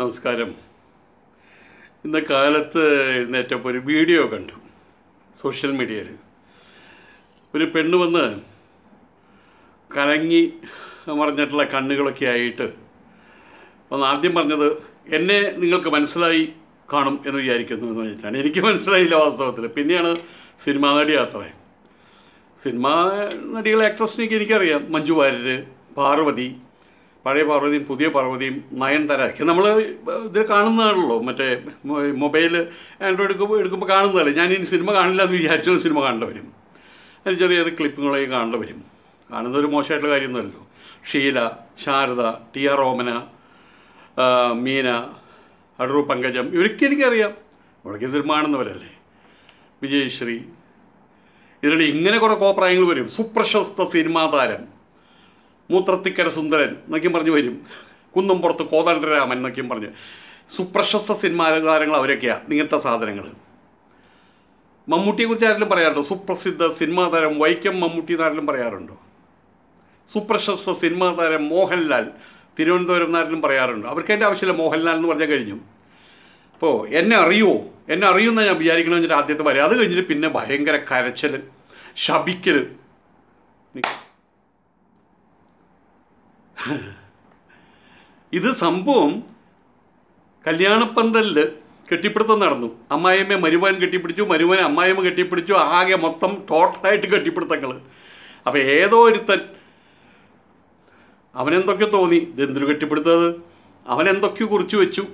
നമസ്കാരം ഇന്ന് കാലത്ത് എഴുന്നേറ്റപ്പോൾ ഒരു വീഡിയോ കണ്ടു സോഷ്യൽ മീഡിയയിൽ ഒരു പെണ്ണ് വന്ന് കലങ്ങി മറിഞ്ഞിട്ടുള്ള കണ്ണുകളൊക്കെ ആയിട്ട് വന്ന് ആദ്യം പറഞ്ഞത് എന്നെ നിങ്ങൾക്ക് മനസ്സിലായി കാണും എന്ന് വിചാരിക്കുന്നു എന്ന് പറഞ്ഞിട്ടാണ് എനിക്ക് മനസ്സിലായില്ല വാസ്തവത്തിൽ പിന്നെയാണ് സിനിമാ നടി യാത്ര സിനിമാ നടികളെ ആക്ട്രസിനെയൊക്കെ എനിക്കറിയാം മഞ്ജു വാര്യർ പാർവതി പഴയ പാർവതിയും പുതിയ പാർവതിയും നയൻതര നമ്മൾ ഇത് കാണുന്നതാണല്ലോ മറ്റേ മൊബൈൽ ആൻഡ്രോയിഡ് എടുക്കുമ്പോൾ എടുക്കുമ്പോൾ കാണുന്നതല്ലേ ഞാൻ ഇനി സിനിമ കാണില്ല എന്ന് വിചാരിച്ചു സിനിമ കാണേണ്ട വരും അതിന് ചെറിയ ചെറിയ ക്ലിപ്പുകളെയും കാണേണ്ട വരും ഒരു മോശമായിട്ടുള്ള കാര്യമൊന്നുമല്ലോ ഷീല ശാരദ ടി ആർ ഓമന മീന അടൂർ പങ്കജം ഇവരൊക്കെ എനിക്കറിയാം ഇവളൊക്കെ സിനിമ കാണുന്നവരല്ലേ വിജയശ്രീ ഇതിൽ ഇങ്ങനെ കുറേ കോപ്രായങ്ങൾ വരും സുപ്രശസ്ത സിനിമാ താരം മൂത്രത്തിക്കര സുന്ദരൻ എന്നൊക്കെയും പറഞ്ഞു വരും കുന്നുംപുറത്ത് കോതണ്ടരാമൻ എന്നൊക്കെയും പറഞ്ഞ് സുപ്രശസ്ത താരങ്ങൾ അവരൊക്കെയാണ് ഇങ്ങനത്തെ സാധനങ്ങൾ കുറിച്ച് ആരെങ്കിലും പറയാറുണ്ടോ സുപ്രസിദ്ധ സിനിമാ താരം വൈക്കം മമ്മൂട്ടി എന്നാരെങ്കിലും പറയാറുണ്ടോ സുപ്രശസ്ത സിനിമാ താരം മോഹൻലാൽ തിരുവനന്തപുരം എന്നാരെങ്കിലും പറയാറുണ്ടോ അവർക്ക് എൻ്റെ ആവശ്യമില്ല മോഹൻലാൽ എന്ന് പറഞ്ഞാൽ കഴിഞ്ഞു അപ്പോൾ എന്നെ അറിയുമോ എന്നെ അറിയുമെന്ന് ഞാൻ വിചാരിക്കണം എന്നിട്ട് ആദ്യത്തെ വരെ അത് കഴിഞ്ഞിട്ട് പിന്നെ ഭയങ്കര കരച്ചൽ ശപിക്കൽ ഇത് സംഭവം കല്യാണപ്പന്തലിൽ കെട്ടിപ്പിടുത്തം നടന്നു അമ്മായിയമ്മ മരുവാൻ കെട്ടിപ്പിടിച്ചു മരുവാൻ അമ്മായിയമ്മ കെട്ടിപ്പിടിച്ചു ആകെ മൊത്തം ടോട്ടലായിട്ട് കെട്ടിപ്പിടുത്തങ്ങൾ അപ്പോൾ ഏതോ ഒരുത്തൻ അവനെന്തൊക്കെ തോന്നി ഇതെന്തിനു കെട്ടിപ്പിടുത്തത് അവനെന്തൊക്കെ കുറിച്ച് വെച്ചു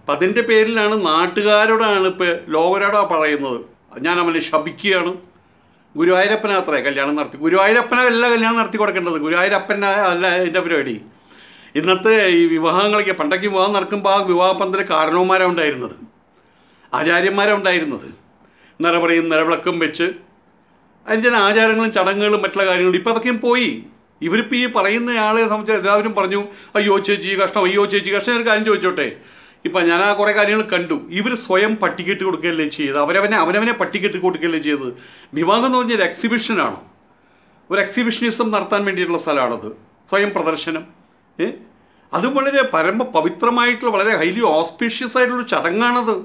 അപ്പം അതിൻ്റെ പേരിലാണ് നാട്ടുകാരോടാണ് ഇപ്പോൾ ലോകരോടാണ് പറയുന്നത് ഞാൻ അവനെ ശപിക്കുകയാണ് ഗുരുവായൂരപ്പന അത്രേ കല്യാണം നടത്തി ഗുരുവായൂരപ്പന അല്ല കല്യാണം നടത്തി കൊടുക്കേണ്ടത് ഗുരുവായൂരപ്പന അല്ല എൻ്റെ പരിപാടി ഇന്നത്തെ ഈ വിവാഹങ്ങളൊക്കെ പണ്ടൊക്കെ വിവാഹം നടക്കുമ്പോൾ ആ വിവാഹപ്പന്തൽ കാരണവന്മാരാണ് ഉണ്ടായിരുന്നത് ആചാര്യന്മാരാണ് ഉണ്ടായിരുന്നത് നിറപറയും നിറവിളക്കും വെച്ച് അതിന് ആചാരങ്ങളും ചടങ്ങുകളും മറ്റുള്ള കാര്യങ്ങളും ഇപ്പോൾ അതൊക്കെയും പോയി ഇവരിപ്പോൾ ഈ പറയുന്ന ആളെ സംബന്ധിച്ച് എല്ലാവരും പറഞ്ഞു അയ്യോ ചേച്ചി കഷ്ടം അയ്യോ ചേച്ചി കഷ്ടം ഞാൻ കാര്യം ചോദിച്ചോട്ടെ ഇപ്പം ഞാൻ ആ കുറേ കാര്യങ്ങൾ കണ്ടു ഇവർ സ്വയം പട്ടിക്കെട്ട് കൊടുക്കുകയല്ലേ ചെയ്ത് അവരവനെ അവനവനെ പട്ടിക്കെട്ട് കൊടുക്കുകയല്ലേ ചെയ്തത് വിവാഹം എന്ന് പറഞ്ഞൊരു എക്സിബിഷനാണ് ഒരു എക്സിബിഷനിസം നടത്താൻ വേണ്ടിയിട്ടുള്ള സ്ഥലമാണത് സ്വയം പ്രദർശനം ഏ അതും വളരെ പരമ്പ പവിത്രമായിട്ടുള്ള വളരെ ഹൈലി ഓസ്പീഷ്യസ് ആയിട്ടുള്ള ചടങ്ങാണത്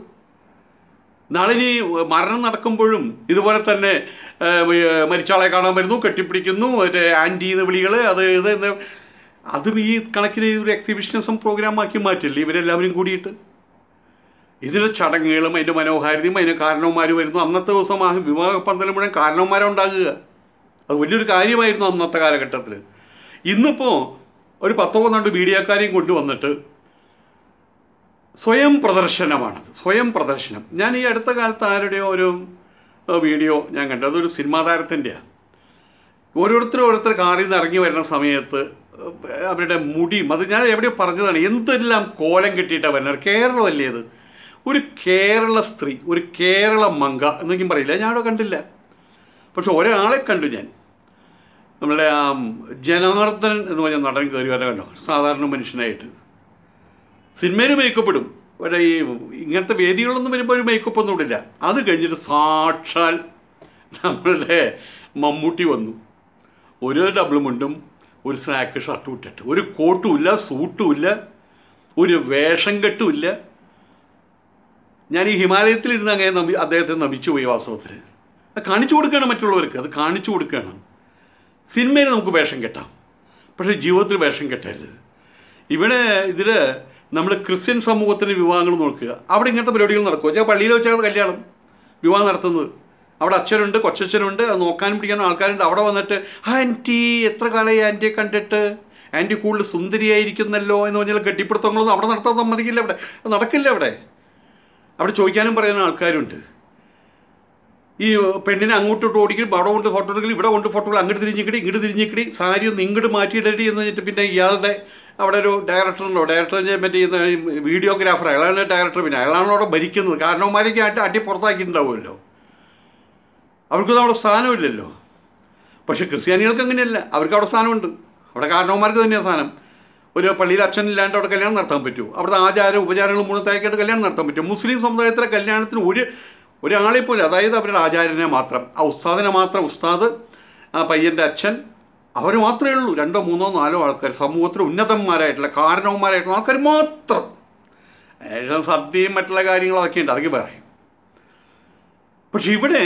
നാളെ ഇനി മരണം നടക്കുമ്പോഴും ഇതുപോലെ തന്നെ മരിച്ചാളെ കാണാൻ വരുന്നു കെട്ടിപ്പിടിക്കുന്നു മറ്റേ ആൻറ്റി എന്ന് വിളികൾ അത് ഇത് അതും ഈ കണക്കിന് ഒരു എക്സിബിഷനിസം പ്രോഗ്രാമാക്കി മാറ്റില്ലേ ഇവരെല്ലാവരും കൂടിയിട്ട് ഇതിലെ ചടങ്ങുകളും അതിൻ്റെ മനോഹാരിതയും അതിൻ്റെ കാരണവന്മാർ വരുന്നു അന്നത്തെ ദിവസം ആ വിവാഹ പന്തലം മുഴുവൻ കാരണവന്മാരുണ്ടാകുക അത് വലിയൊരു കാര്യമായിരുന്നു അന്നത്തെ കാലഘട്ടത്തിൽ ഇന്നിപ്പോൾ ഒരു പത്തോ പന്ത്രണ്ട് മീഡിയക്കാരെയും കൊണ്ടുവന്നിട്ട് സ്വയം പ്രദർശനമാണ് സ്വയം പ്രദർശനം ഞാൻ ഈ അടുത്ത കാലത്ത് ആരുടെയോ ഒരു വീഡിയോ ഞാൻ കണ്ടത് ഒരു സിനിമാ താരത്തിൻ്റെയാണ് ഓരോരുത്തരും ഓരോരുത്തർ കാറിൽ നിന്ന് ഇറങ്ങി വരുന്ന സമയത്ത് അവരുടെ മുടിയും അത് ഞാൻ എവിടെയോ പറഞ്ഞതാണ് എന്തെല്ലാം കോലം കിട്ടിയിട്ടാണ് വരുന്നത് കേരളമല്ലേ ഇത് ഒരു കേരള സ്ത്രീ ഒരു കേരള മങ്ക എന്നൊന്നും പറയില്ല ഞാനവിടെ കണ്ടില്ല പക്ഷെ ഒരാളെ കണ്ടു ഞാൻ നമ്മുടെ ആ ജനാർദ്ദൻ എന്ന് പറഞ്ഞ നടൻ കയറി വരെ കണ്ടു സാധാരണ മനുഷ്യനായിട്ട് സിനിമയിൽ മേക്കപ്പെടും ഇവിടെ ഈ ഇങ്ങനത്തെ വേദികളൊന്നും വരുമ്പോൾ ഒരു മേക്കപ്പ് ഒന്നും ഇടില്ല അത് കഴിഞ്ഞിട്ട് സാക്ഷാൽ നമ്മളുടെ മമ്മൂട്ടി വന്നു ഒരു ഡബിൾ മുണ്ടും ഒരു സ്നാക്ക് ഷർട്ടും ഇട്ടിട്ട് ഒരു കോട്ടുമില്ല ഇല്ല ഒരു വേഷം കെട്ടുമില്ല ഞാൻ ഈ ഹിമാലയത്തിലിരുന്ന് അങ്ങനെ നബി അദ്ദേഹത്തെ നമിച്ചു പോയി വാസ്തവത്തിൽ കാണിച്ചു കൊടുക്കുകയാണ് മറ്റുള്ളവർക്ക് അത് കാണിച്ചു കൊടുക്കുകയാണ് സിനിമയിൽ നമുക്ക് വേഷം കെട്ടാം പക്ഷേ ജീവിതത്തിൽ വേഷം കെട്ടരുത് ഇവിടെ ഇതിൽ നമ്മൾ ക്രിസ്ത്യൻ സമൂഹത്തിൻ്റെ വിവാഹങ്ങൾ നോക്കുക അവിടെ ഇങ്ങനത്തെ പരിപാടികൾ നടക്കുക വെച്ചാൽ പള്ളിയിൽ വെച്ചാണ് കല്യാണം വിവാഹം നടത്തുന്നത് അവിടെ അച്ഛനുണ്ട് കൊച്ചച്ഛനുണ്ട് അത് നോക്കാനും പിടിക്കാനും ആൾക്കാരുണ്ട് അവിടെ വന്നിട്ട് ആൻറ്റി എത്ര കാലമായി ആൻറ്റിയെ കണ്ടിട്ട് ആൻറ്റി കൂടുതൽ സുന്ദരിയായിരിക്കുന്നല്ലോ എന്ന് പറഞ്ഞാൽ കെട്ടിപ്പിടുത്തങ്ങളൊന്നും അവിടെ നടത്താൻ സമ്മതിക്കില്ല അവിടെ നടക്കില്ല അവിടെ അവിടെ ചോദിക്കാനും പറയാനും ആൾക്കാരുണ്ട് ഈ പെണ്ണിനെ അങ്ങോട്ടോട്ട് ഇട്ട് ഓടിക്കും അവിടെ കൊണ്ട് ഫോട്ടോ എടുക്കലും ഇവിടെ കൊണ്ട് ഫോട്ടോ അങ്ങോട്ട് തിരിഞ്ഞിക്കടി ഇങ്ങോട്ട് തിരിഞ്ഞിക്കടി സാരി ഒന്ന് ഇങ്ങോട്ട് മാറ്റിയിടരുത് എന്ന് പറഞ്ഞിട്ട് പിന്നെ ഇയാളുടെ അവിടെ ഒരു ഡയറക്ടറുണ്ടോ ഡയറക്ടറിനെ മറ്റേ വീഡിയോഗ്രാഫർ അയാളാണ് ഡയറക്ടർ പിന്നെ അയാളാണ് അവിടെ ഭരിക്കുന്നത് കാരണവന്മാരൊക്കെ ആയിട്ട് അടി പുറത്താക്കിയിട്ടുണ്ടാവുമല്ലോ അവർക്കൊന്നും അവിടെ സ്ഥാനമില്ലല്ലോ പക്ഷേ ക്രിസ്ത്യാനികൾക്ക് അങ്ങനെയല്ല അവർക്ക് അവിടെ സ്ഥാനമുണ്ട് അവിടെ കാരണവന്മാർക്ക് തന്നെയാണ് സ്ഥാനം ഒരു പള്ളിയിൽ അച്ഛനില്ലാണ്ട് അവിടെ കല്യാണം നടത്താൻ പറ്റുമോ അവിടുത്തെ ആചാര ഉപചാരങ്ങൾ മുഴുവത്താക്കിയിട്ട് കല്യാണം നടത്താൻ പറ്റും മുസ്ലിം സമുദായത്തിലെ കല്യാണത്തിന് ഒരു ഒരാളെ പോലെ അതായത് അവരുടെ ആചാര്യനെ മാത്രം ആ ഉസ്താദിനെ മാത്രം ഉസ്താദ് ആ പയ്യൻ്റെ അച്ഛൻ അവർ മാത്രമേ ഉള്ളൂ രണ്ടോ മൂന്നോ നാലോ ആൾക്കാർ സമൂഹത്തിലെ ഉന്നതന്മാരായിട്ടുള്ള കാരണവന്മാരായിട്ടുള്ള ആൾക്കാർ മാത്രം സദ്യയും മറ്റുള്ള കാര്യങ്ങളൊക്കെ ഉണ്ട് അതൊക്കെ പറയും പക്ഷെ ഇവിടെ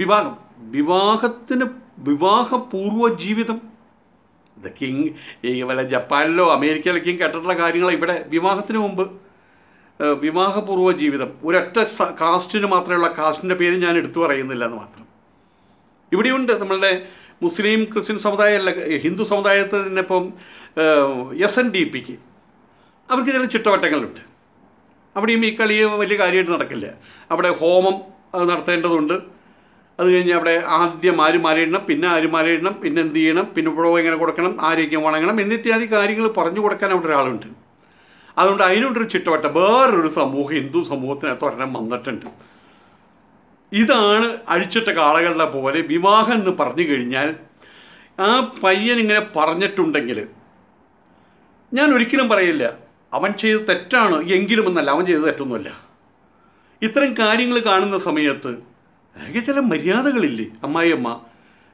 വിവാഹം വിവാഹത്തിന് വിവാഹപൂർവ്വ ജീവിതം ഇതൊക്കെ ഈ വല്ല ജപ്പാനിലോ കിങ് കേട്ടിട്ടുള്ള കാര്യങ്ങൾ ഇവിടെ വിവാഹത്തിന് മുമ്പ് വിവാഹപൂർവ്വ ജീവിതം ഒരൊറ്റ കാസ്റ്റിന് മാത്രമുള്ള കാസ്റ്റിൻ്റെ പേര് ഞാൻ എടുത്തു പറയുന്നില്ല എന്ന് മാത്രം ഇവിടെയുണ്ട് നമ്മളുടെ മുസ്ലിം ക്രിസ്ത്യൻ സമുദായമല്ല ഹിന്ദു സമുദായത്തിൽ തന്നെ ഇപ്പം എസ് എൻ ഡി പിക്ക് അവർക്ക് ചില ചുറ്റവട്ടങ്ങളുണ്ട് അവിടെയും ഈ കളി വലിയ കാര്യമായിട്ട് നടക്കില്ല അവിടെ ഹോമം നടത്തേണ്ടതുണ്ട് അത് കഴിഞ്ഞ് അവിടെ ആദ്യം ആര് ആരുമാലയിടണം പിന്നെ ആര് ആരുമാലയിടണം പിന്നെ എന്ത് ചെയ്യണം പിന്നെ ഉഴവ് എങ്ങനെ കൊടുക്കണം ആരോഗ്യം വണങ്ങണം എന്നിത്യാദി കാര്യങ്ങൾ പറഞ്ഞു കൊടുക്കാൻ അവിടെ ഒരാളുണ്ട് അതുകൊണ്ട് അതിനോടൊരു ചിട്ടവട്ട വേറൊരു സമൂഹം ഹിന്ദു സമൂഹത്തിനകത്ത് ഒരെണ്ണം വന്നിട്ടുണ്ട് ഇതാണ് അഴിച്ചിട്ട കാളകളുടെ പോലെ വിവാഹം എന്ന് പറഞ്ഞു കഴിഞ്ഞാൽ ആ പയ്യൻ ഇങ്ങനെ പറഞ്ഞിട്ടുണ്ടെങ്കിൽ ഞാൻ ഒരിക്കലും പറയില്ല അവൻ ചെയ്ത് തെറ്റാണ് എങ്കിലും എന്നല്ല അവൻ ചെയ്ത് തെറ്റൊന്നുമല്ല ഇത്തരം കാര്യങ്ങൾ കാണുന്ന സമയത്ത് അതൊക്കെ ചില മര്യാദകളില്ലേ അമ്മായിയമ്മ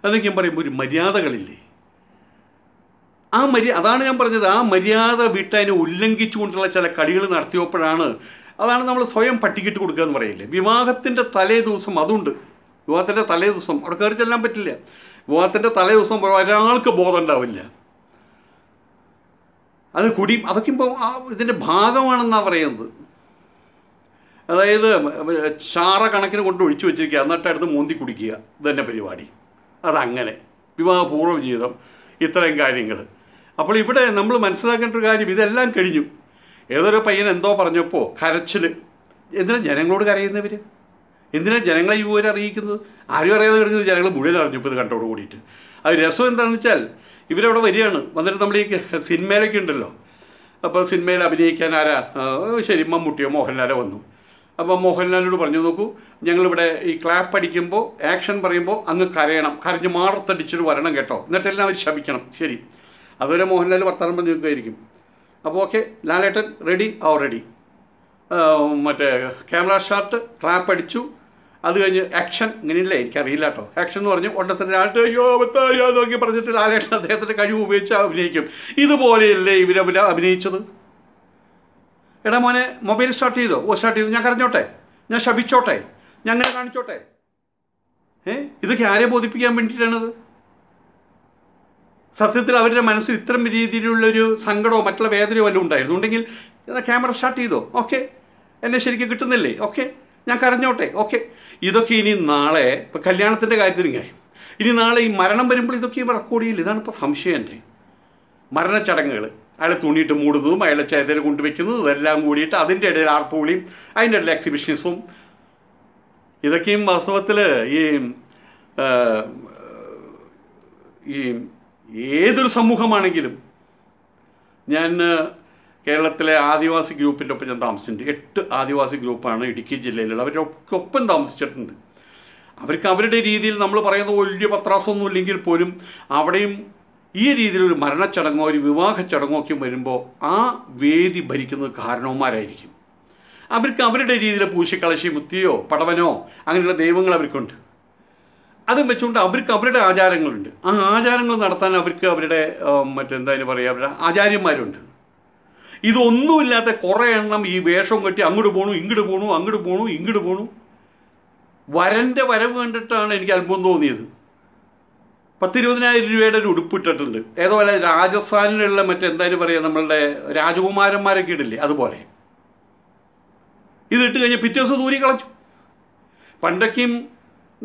അതൊക്കെ ഞാൻ പറയുമ്പോൾ ഒരു മര്യാദകളില്ലേ ആ മര്യ അതാണ് ഞാൻ പറഞ്ഞത് ആ മര്യാദ വീട്ടതിനെ ഉല്ലംഘിച്ചുകൊണ്ടുള്ള ചില കളികൾ നടത്തിയപ്പോഴാണ് അതാണ് നമ്മൾ സ്വയം പട്ടിക്കിട്ട് കൊടുക്കുക എന്ന് പറയില്ലേ വിവാഹത്തിൻ്റെ തലേ ദിവസം അതുണ്ട് വിവാഹത്തിൻ്റെ തലേ ദിവസം അവിടെ കയറി ചെല്ലാൻ പറ്റില്ല വിവാഹത്തിൻ്റെ തലേ ദിവസം ഒരാൾക്ക് ബോധം ഉണ്ടാവില്ല അത് കുടി അതൊക്കെ ഇപ്പോൾ ഇതിൻ്റെ ഭാഗമാണെന്നാണ് പറയുന്നത് അതായത് ചാറ കണക്കിന് കൊണ്ട് ഒഴിച്ചു വെച്ചിരിക്കുക എന്നിട്ട് അടുത്ത് മോന്തി കുടിക്കുക ഇതന്നെ പരിപാടി അതങ്ങനെ വിവാഹപൂർവ്വ ജീവിതം ഇത്തരം കാര്യങ്ങൾ അപ്പോൾ ഇവിടെ നമ്മൾ മനസ്സിലാക്കേണ്ട ഒരു കാര്യം ഇതെല്ലാം കഴിഞ്ഞു ഏതൊരു പയ്യൻ എന്തോ പറഞ്ഞപ്പോൾ കരച്ചിൽ എന്തിനാ ജനങ്ങളോട് കരയുന്നവർ എന്തിനാ ജനങ്ങളെ യുവർ അറിയിക്കുന്നത് ആരും അറിയാതെ കിടക്കുന്നത് ജനങ്ങൾ മുഴുവൻ അറിഞ്ഞു ഇപ്പോൾ ഇത് കണ്ടോട് കൂടിയിട്ട് അത് രസം എന്താണെന്ന് വെച്ചാൽ ഇവരവിടെ വരികയാണ് വന്നിട്ട് നമ്മൾ ഈ സിനിമയിലൊക്കെ ഉണ്ടല്ലോ അപ്പോൾ സിനിമയിൽ അഭിനയിക്കാൻ ആരാ ശരി മമ്മൂട്ടിയോ മോഹൻലാലോ വന്നു അപ്പോൾ മോഹൻലാലിനോട് പറഞ്ഞു നോക്കൂ ഞങ്ങളിവിടെ ഈ ക്ലാപ്പ് അടിക്കുമ്പോൾ ആക്ഷൻ പറയുമ്പോൾ അങ്ങ് കരയണം കരഞ്ഞ് മാറത്തടിച്ചിട്ട് വരണം കേട്ടോ എന്നിട്ട് അവർ ശപിക്കണം ശരി അതുവരെ മോഹൻലാൽ വർത്തമാനം പറഞ്ഞു നിൽക്കുമായിരിക്കും അപ്പോൾ ഓക്കെ ലാലേട്ടൻ റെഡി ഔ റെഡി മറ്റേ ക്യാമറ ഷാർട്ട് ക്ലാപ്പ് അടിച്ചു അത് കഴിഞ്ഞ് ആക്ഷൻ ഇങ്ങനെയില്ലേ എനിക്കറിയില്ല കേട്ടോ ആക്ഷൻ എന്ന് പറഞ്ഞു ഒട്ടത്തിന് ലാലേട്ടൻ അയ്യോ അബദ്ധം അയ്യോ നോക്കി പറഞ്ഞിട്ട് ലാലേട്ടൻ അദ്ദേഹത്തിൻ്റെ കഴിവ് ഉപയോഗിച്ച് അഭിനയിക്കും ഇതുപോലെയല്ലേ ഇവരഭിന അഭിനയിച്ചത് എടാ മോനെ മൊബൈൽ സ്റ്റാർട്ട് ചെയ്തോ ഓ സ്റ്റാർട്ട് ചെയ്തു ഞാൻ കരഞ്ഞോട്ടെ ഞാൻ ശപിച്ചോട്ടെ ഞാൻ അങ്ങനെ കാണിച്ചോട്ടെ ഏ ഇതൊക്കെ ആരെ ബോധിപ്പിക്കാൻ വേണ്ടിയിട്ടാണത് സത്യത്തിൽ അവരുടെ മനസ്സിൽ ഇത്തരം രീതിയിലുള്ളൊരു സങ്കടമോ മറ്റുള്ള വേദനയോ വല്ലതും ഉണ്ടായിരുന്നു ഉണ്ടെങ്കിൽ എന്നാൽ ക്യാമറ സ്റ്റാർട്ട് ചെയ്തോ ഓക്കെ എന്നെ ശരിക്കും കിട്ടുന്നില്ലേ ഓക്കെ ഞാൻ കരഞ്ഞോട്ടെ ഓക്കെ ഇതൊക്കെ ഇനി നാളെ ഇപ്പം കല്യാണത്തിൻ്റെ കാര്യത്തിൽ ഇങ്ങനെ ഇനി നാളെ ഈ മരണം വരുമ്പോൾ ഇതൊക്കെ റെക്കോർഡ് ചെയ്യില്ല ഇതാണ് ഇപ്പോൾ സംശയം എൻ്റെ മരണച്ചടങ്ങുകൾ അയാളെ തുണിയിട്ട് മൂടുന്നതും അയാളെ ചേതയിൽ കൊണ്ടുവെക്കുന്നതും ഇതെല്ലാം കൂടിയിട്ട് അതിൻ്റെ ഇടയിൽ ആർപ്പുവിളിയും അതിൻ്റെ ഇടയിൽ എക്സിബിഷൻസും ഇതൊക്കെയും വാസ്തവത്തിൽ ഈ ഈ ഏതൊരു സമൂഹമാണെങ്കിലും ഞാൻ കേരളത്തിലെ ആദിവാസി ഗ്രൂപ്പിൻ്റെ ഒപ്പം ഞാൻ താമസിച്ചിട്ടുണ്ട് എട്ട് ആദിവാസി ഗ്രൂപ്പാണ് ഇടുക്കി ജില്ലയിലുള്ള അവരുടെ ഒക്കെ ഒപ്പം താമസിച്ചിട്ടുണ്ട് അവർക്ക് അവരുടെ രീതിയിൽ നമ്മൾ പറയുന്ന വലിയ പത്രാസമൊന്നും ഇല്ലെങ്കിൽ പോലും അവിടെയും ഈ രീതിയിൽ ഒരു മരണച്ചടങ്ങോ ഒരു വിവാഹ ചടങ്ങോ ഒക്കെ വരുമ്പോൾ ആ വേദി ഭരിക്കുന്നത് കാരണവന്മാരായിരിക്കും അവർക്ക് അവരുടെ രീതിയിൽ പൂശിക്കളശി മുത്തിയോ പടവനോ അങ്ങനെയുള്ള ദൈവങ്ങൾ അവർക്കുണ്ട് അതും വെച്ചുകൊണ്ട് അവർക്ക് അവരുടെ ആചാരങ്ങളുണ്ട് ആ ആചാരങ്ങൾ നടത്താൻ അവർക്ക് അവരുടെ മറ്റെന്താ പറയുക അവരുടെ ആചാര്യന്മാരുണ്ട് ഇതൊന്നുമില്ലാത്ത കുറേ എണ്ണം ഈ വേഷം കെട്ടി അങ്ങോട്ട് പോണു ഇങ്ങോട്ട് പോണു അങ്ങോട്ട് പോണു ഇങ്ങോട്ട് പോണു വരൻ്റെ വരവ് കണ്ടിട്ടാണ് എനിക്ക് അത്ഭുതം തോന്നിയത് പത്തിരുപതിനായിരം രൂപയുടെ ഒരു ഉടുപ്പ് ഇട്ടിട്ടുണ്ട് ഏതുപോലെ രാജസ്ഥാനിലുള്ള മറ്റെന്തായാലും പറയുക നമ്മളുടെ രാജകുമാരന്മാരൊക്കെ ഇടില്ലേ അതുപോലെ ഇതിട്ട് കഴിഞ്ഞാൽ പിറ്റേ ദിവസം ദൂരി കളഞ്ഞു പണ്ടൊക്കെയും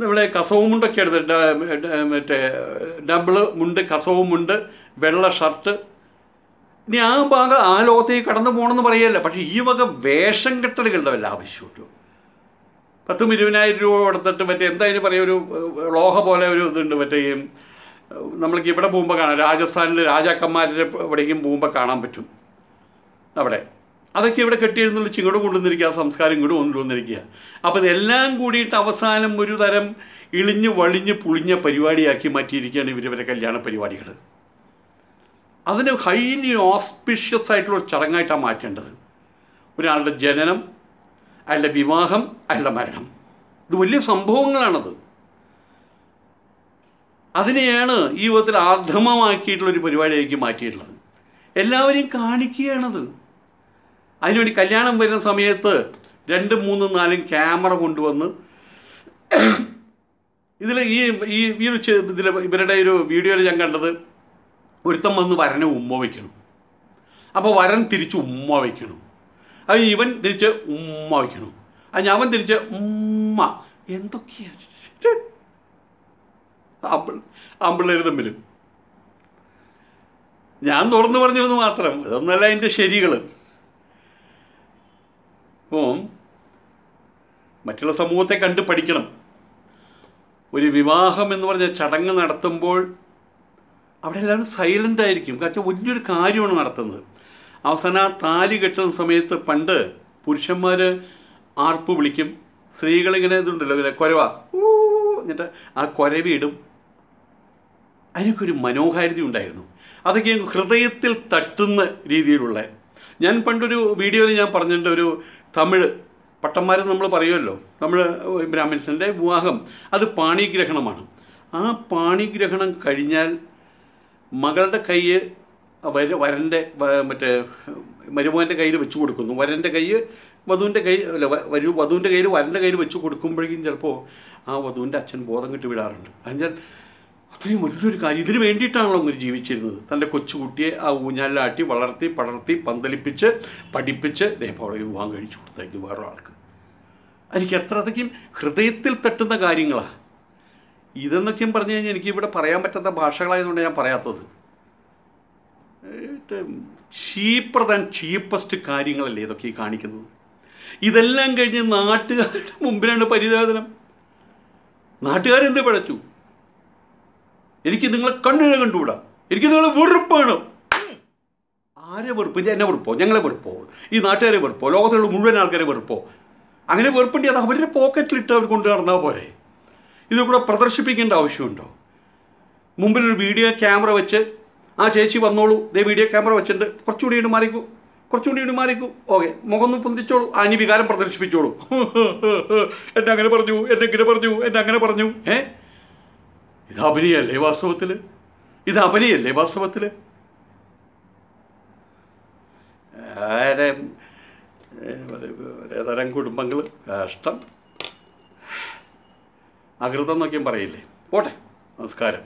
ഇവിടെ കസവും മുണ്ടൊക്കെ എടുത്ത് മറ്റേ ഡബിള് മുണ്ട് കസവും മുണ്ട് വെള്ള ഷർട്ട് ഇനി ആ ഭാഗം ആ ലോകത്തേക്ക് കടന്നു പോകണമെന്ന് പറയല്ല പക്ഷേ ഈ വക വേഷം കെട്ടലുകളുടെ വല്ല ആവശ്യമുള്ളൂ പത്തും ഇരുപതിനായിരം രൂപ കൊടുത്തിട്ട് മറ്റേ എന്തായാലും പറയുക ഒരു ലോഹ പോലെ ഒരു ഇതുണ്ട് മറ്റേ നമ്മൾക്ക് ഇവിടെ പോകുമ്പോൾ കാണാം രാജസ്ഥാനിൽ രാജാക്കന്മാരുടെ എവിടെയും പോകുമ്പോൾ കാണാൻ പറ്റും അവിടെ അതൊക്കെ ഇവിടെ കെട്ടിയിരുന്നുള്ള ഇങ്ങോട്ട് കൊണ്ടുവന്നിരിക്കുക ആ സംസ്കാരം ഇങ്ങോട്ട് കൊണ്ടുവന്നിരിക്കുക അപ്പോൾ ഇതെല്ലാം കൂടിയിട്ട് അവസാനം ഒരു തരം ഇളിഞ്ഞ് വളിഞ്ഞ് പുളിഞ്ഞ പരിപാടിയാക്കി മാറ്റിയിരിക്കുകയാണ് ഇവരിവരെ കല്യാണ പരിപാടികൾ അതിന് ഹൈലി ഓസ്പിഷ്യസ് ആയിട്ടുള്ള ചടങ്ങായിട്ടാണ് മാറ്റേണ്ടത് ഒരാളുടെ ജനനം അയാളുടെ വിവാഹം അയാളുടെ മരണം ഇത് വലിയ സംഭവങ്ങളാണത് അതിനെയാണ് ഈ വിധത്തിൽ ആർദ്ധമമാക്കിയിട്ടുള്ളൊരു ഒരു പരിപാടിയാക്കി മാറ്റിയിട്ടുള്ളത് എല്ലാവരെയും കാണിക്കുകയാണത് അതിനുവേണ്ടി കല്യാണം വരുന്ന സമയത്ത് രണ്ടും മൂന്നും നാലും ക്യാമറ കൊണ്ടുവന്ന് ഇതിൽ ഈ ഈ ഈ ഒരു ഇതിൽ ഇവരുടെ ഒരു വീഡിയോയിൽ ഞാൻ കണ്ടത് ഒരുത്തം വന്ന് വരനെ ഉമ്മ വയ്ക്കണം അപ്പോൾ വരൻ തിരിച്ച് ഉമ്മ വയ്ക്കണം അത് ഇവൻ തിരിച്ച് ഉമ്മ വയ്ക്കണു അത് അവൻ തിരിച്ച് ഉമ്മ എന്തൊക്കെയാ ആമ്പിള്ളേർ തമ്മിൽ ഞാൻ തുറന്നു പറഞ്ഞു എന്ന് മാത്രം ഇതൊന്നല്ല എൻ്റെ ശരികൾ അപ്പം മറ്റുള്ള സമൂഹത്തെ കണ്ട് പഠിക്കണം ഒരു വിവാഹം എന്ന് പറഞ്ഞ ചടങ്ങ് നടത്തുമ്പോൾ അവിടെ എല്ലാവരും സൈലൻ്റ് ആയിരിക്കും കാരണം വലിയൊരു കാര്യമാണ് നടത്തുന്നത് അവസാന താലി കെട്ടുന്ന സമയത്ത് പണ്ട് പുരുഷന്മാർ ആർപ്പ് വിളിക്കും സ്ത്രീകളിങ്ങനെ ഇതുണ്ടല്ലോ ഇങ്ങനെ കുരവ എന്നിട്ട് ആ കുരവിടും അതിനൊക്കെ മനോഹാരിതി ഉണ്ടായിരുന്നു അതൊക്കെ ഹൃദയത്തിൽ തട്ടുന്ന രീതിയിലുള്ള ഞാൻ പണ്ടൊരു വീഡിയോയിൽ ഞാൻ പറഞ്ഞിട്ടുണ്ട് ഒരു തമിഴ് പട്ടന്മാരെന്ന് നമ്മൾ പറയുമല്ലോ നമ്മൾ ബ്രാഹ്മിൻസിൻ്റെ വിവാഹം അത് പാണിഗ്രഹണമാണ് ആ പാണിഗ്രഹണം കഴിഞ്ഞാൽ മകളുടെ കൈ വര വരൻ്റെ മറ്റേ മരുമോൻ്റെ കയ്യിൽ വെച്ച് കൊടുക്കുന്നു വരൻ്റെ കൈ വധുവിൻ്റെ കൈ അല്ല വരു വധുവിൻ്റെ കയ്യിൽ വരൻ്റെ കയ്യിൽ വെച്ച് കൊടുക്കുമ്പോഴേക്കും ചിലപ്പോൾ ആ വധുവിൻ്റെ അച്ഛൻ ബോധം കിട്ടി വിടാറുണ്ട് അതിൻ്റെ അത്രയും വലിയൊരു കാര്യം ഇതിന് വേണ്ടിയിട്ടാണല്ലോ അങ്ങനെ ജീവിച്ചിരുന്നത് തൻ്റെ കൊച്ചുകുട്ടിയെ ആ ഊഞ്ഞാലാട്ടി വളർത്തി പടർത്തി പന്തലിപ്പിച്ച് പഠിപ്പിച്ച് ദേഹോടെ വിവാഹം കഴിച്ചു കൊടുത്തേക്ക് വേറൊരാൾക്ക് എനിക്ക് അത്രയ്ക്കും ഹൃദയത്തിൽ തട്ടുന്ന കാര്യങ്ങളാണ് ഇതെന്നൊക്കെയും പറഞ്ഞു കഴിഞ്ഞാൽ എനിക്ക് ഇവിടെ പറയാൻ പറ്റാത്ത ഭാഷകളായതുകൊണ്ട് ഞാൻ പറയാത്തത് ചീപ്പർ ദാൻ ചീപ്പസ്റ്റ് കാര്യങ്ങളല്ലേ ഇതൊക്കെ ഈ കാണിക്കുന്നത് ഇതെല്ലാം കഴിഞ്ഞ് നാട്ടുകാരുടെ മുമ്പിലാണ് പരിതാപനം നാട്ടുകാരെന്ത് പഴച്ചു എനിക്ക് നിങ്ങളെ കണ്ണുകൾ കണ്ടുകൂടാ എനിക്ക് നിങ്ങളെ വെറുപ്പാണ് ആരെ വെറുപ്പ് ഇത് എന്നെ വെറുപ്പോ ഞങ്ങളെ വെറുപ്പോ ഈ നാട്ടുകാരെ വെറുപ്പോ ലോകത്തിലുള്ള മുഴുവൻ ആൾക്കാരെ വെറുപ്പോ അങ്ങനെ വെറുപ്പണ്ടി അത് അവരുടെ പോക്കറ്റിലിട്ട് അവർ കൊണ്ട് നടന്നാൽ പോരെ ഇത് കൂടെ പ്രദർശിപ്പിക്കേണ്ട ആവശ്യമുണ്ടോ ഒരു വീഡിയോ ക്യാമറ വെച്ച് ആ ചേച്ചി വന്നോളൂ ദേ വീഡിയോ ക്യാമറ വെച്ചിട്ടുണ്ട് കുറച്ചുകൂടി ഇങ്ങോട്ട് മാറിക്കൂ കുറച്ചുകൂടി ഇങ്ങോട്ട് മാറിക്കൂ ഓക്കെ മുഖം ഒന്ന് പൊന്തിച്ചോളൂ ആ ഇനി വികാരം പ്രദർശിപ്പിച്ചോളൂ എന്നെ അങ്ങനെ പറഞ്ഞു എന്നെ ഇങ്ങനെ പറഞ്ഞു എന്നെ അങ്ങനെ പറഞ്ഞു ഏ ഇത് അഭിനയല്ലേ വാസ്തവത്തിൽ ഇത് അഭിനയല്ലേ വാസ്തവത്തിൽ തരം കുടുംബങ്ങൾ കഷ്ടം അകൃതം എന്നൊക്കെയും പറയില്ലേ പോട്ടെ നമസ്കാരം